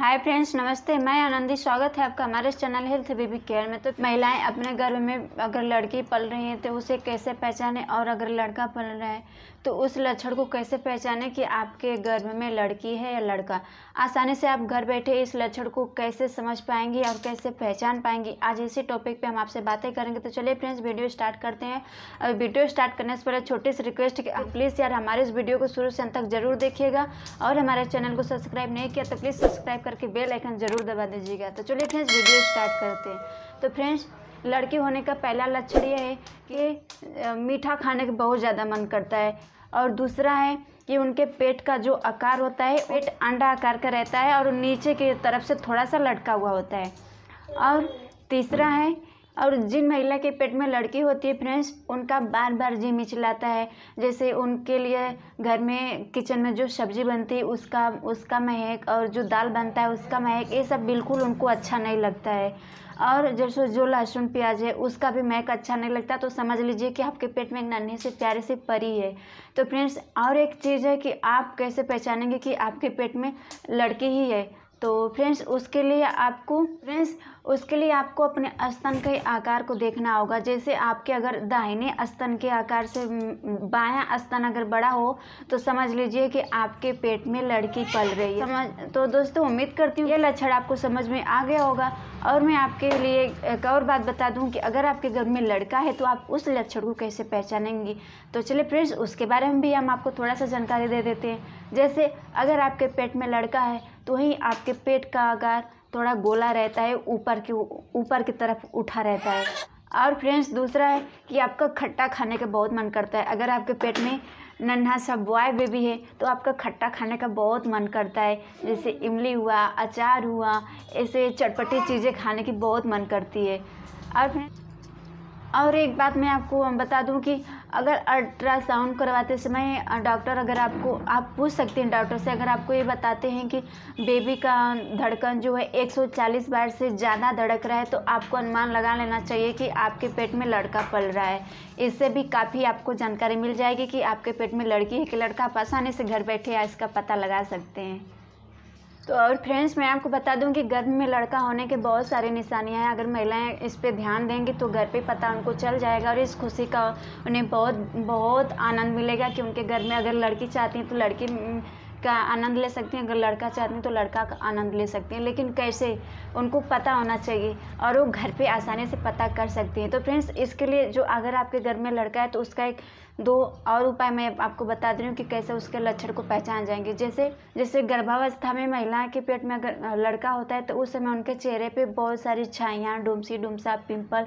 hi friends नमस्ते मैं आनंदी स्वागत है आपका हमारे चैनल हेल्थ बेबी केयर में तो महिलाएं अपने गर्भ में अगर लड़की पल रही हैं तो उसे कैसे पहचाने और अगर लड़का पल रहा है तो उस लक्षण को कैसे पहचाने कि आपके गर्भ में लड़की है या लड़का आसानी से आप घर बैठे इस लक्षण को कैसे समझ पाएंगी और कैसे पहचान पाएंगी आज इसी टॉपिक पर हम आपसे बातें करेंगे तो चलिए फ्रेंड्स वीडियो स्टार्ट करते हैं और वीडियो स्टार्ट करने से पहले छोटी सी रिक्वेस्ट कि प्लीज़ यार हमारे इस वीडियो को शुरू से अंत तक जरूर देखिएगा और हमारे चैनल को सब्सक्राइब नहीं किया तो प्लीज़ सब्सक्राइब करके बेल आइकन ज़रूर दबा दीजिएगा तो चलिए फ्रेंड्स वीडियो स्टार्ट करते हैं तो फ्रेंड्स लड़के होने का पहला लक्षण यह है कि मीठा खाने का बहुत ज़्यादा मन करता है और दूसरा है कि उनके पेट का जो आकार होता है पेट अंडा आकार का रहता है और नीचे की तरफ से थोड़ा सा लटका हुआ होता है और तीसरा है और जिन महिला के पेट में लड़की होती है फ्रेंड्स उनका बार बार जी मिचलाता है जैसे उनके लिए घर में किचन में जो सब्जी बनती है उसका उसका महक और जो दाल बनता है उसका महक ये सब बिल्कुल उनको अच्छा नहीं लगता है और जैसे जो लहसुन प्याज है उसका भी महक अच्छा नहीं लगता तो समझ लीजिए कि आपके पेट में नन्हे से प्यारे से परी है तो फ्रेंड्स और एक चीज़ है कि आप कैसे पहचानेंगे कि आपके पेट में लड़की ही है तो फ्रेंड्स उसके लिए आपको फ्रेंड्स उसके लिए आपको अपने स्तन के आकार को देखना होगा जैसे आपके अगर दाहिने स्तन के आकार से बायां स्तन अगर बड़ा हो तो समझ लीजिए कि आपके पेट में लड़की पल रही है समझ तो दोस्तों उम्मीद करती हूँ ये लक्षण आपको समझ में आ गया होगा और मैं आपके लिए एक और बात बता दूँ कि अगर आपके घर में लड़का है तो आप उस लक्षण को कैसे पहचानेंगी तो चलिए फ्रेंड्स उसके बारे में भी हम आपको थोड़ा सा जानकारी दे देते हैं जैसे अगर आपके पेट में लड़का है तो ही आपके पेट का आकार थोड़ा गोला रहता है ऊपर की ऊपर की तरफ उठा रहता है और फ्रेंड्स दूसरा है कि आपका खट्टा खाने का बहुत मन करता है अगर आपके पेट में नन्हा सा बॉय बेबी है तो आपका खट्टा खाने का बहुत मन करता है जैसे इमली हुआ अचार हुआ ऐसे चटपटी चीज़ें खाने की बहुत मन करती है और फ्रेंड्स और एक बात मैं आपको बता दूं कि अगर अल्ट्रासाउंड करवाते समय डॉक्टर अगर आपको आप पूछ सकते हैं डॉक्टर से अगर आपको ये बताते हैं कि बेबी का धड़कन जो है 140 बार से ज़्यादा धड़क रहा है तो आपको अनुमान लगा लेना चाहिए कि आपके पेट में लड़का पल रहा है इससे भी काफ़ी आपको जानकारी मिल जाएगी कि आपके पेट में लड़की है कि लड़का आप आसानी से घर बैठे या इसका पता लगा सकते हैं तो और फ्रेंड्स मैं आपको बता दूं कि गर्भ में लड़का होने के बहुत सारे निशानियाँ हैं अगर महिलाएं इस पे ध्यान देंगी तो घर पे पता उनको चल जाएगा और इस खुशी का उन्हें बहुत बहुत आनंद मिलेगा कि उनके घर में अगर लड़की चाहती हैं तो लड़की का आनंद ले सकती हैं अगर लड़का चाहती हैं तो लड़का का आनंद ले सकती हैं लेकिन कैसे उनको पता होना चाहिए और वो घर पे आसानी से पता कर सकती हैं तो फ्रेंड्स इसके लिए जो अगर आपके घर में लड़का है तो उसका एक दो और उपाय मैं आपको बता दे रही हूँ कि कैसे उसके लक्षण को पहचान जाएंगे जैसे जैसे गर्भावस्था में महिला के पेट में अगर लड़का होता है तो उस समय उनके चेहरे पे बहुत सारी छाइयाँ डुमसी डुमसा पिंपल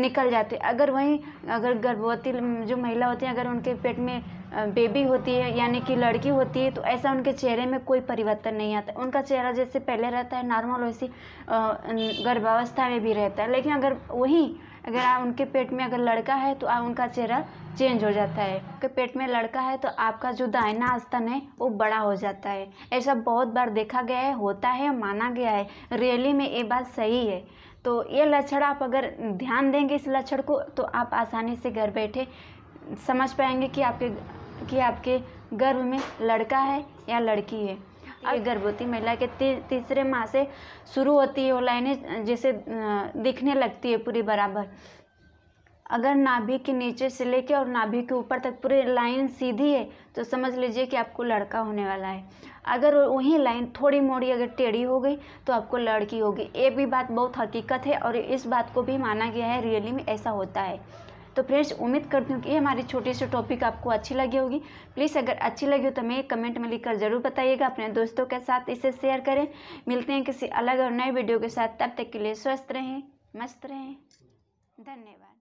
निकल जाते अगर वहीं अगर गर्भवती जो महिला होती हैं अगर उनके पेट में बेबी होती है यानी कि लड़की होती है तो ऐसा उनके चेहरे में कोई परिवर्तन नहीं आता उनका चेहरा जैसे पहले रहता है नॉर्मल वैसी गर्भावस्था में भी रहता है लेकिन अगर वहीं अगर आप उनके पेट में अगर लड़का है तो आप उनका चेहरा चेंज हो जाता है कि पेट में लड़का है तो आपका जो दायना आस्तन है वो बड़ा हो जाता है ऐसा बहुत बार देखा गया है होता है माना गया है रियली में ये बात सही है तो ये लक्षण आप अगर ध्यान देंगे इस लक्षण को तो आप आसानी से घर बैठे समझ पाएंगे कि आपके कि आपके गर्भ में लड़का है या लड़की है और गर्भवती महिला के तीसरे माह से शुरू होती है वो लाइनें जैसे दिखने लगती है पूरी बराबर अगर नाभि के नीचे से लेके और नाभि के ऊपर तक पूरी लाइन सीधी है तो समझ लीजिए कि आपको लड़का होने वाला है अगर वही लाइन थोड़ी मोड़ी अगर टेढ़ी हो गई तो आपको लड़की होगी ये भी बात बहुत हकीकत है और इस बात को भी माना गया है रियली में ऐसा होता है तो फ्रेंड्स उम्मीद करती हूँ कि हमारी छोटी सी टॉपिक आपको अच्छी लगी होगी प्लीज़ अगर अच्छी लगी हो तो हमें कमेंट में लिखकर ज़रूर बताइएगा अपने दोस्तों के साथ इसे शेयर करें मिलते हैं किसी अलग और नए वीडियो के साथ तब तक के लिए स्वस्थ रहें मस्त रहें धन्यवाद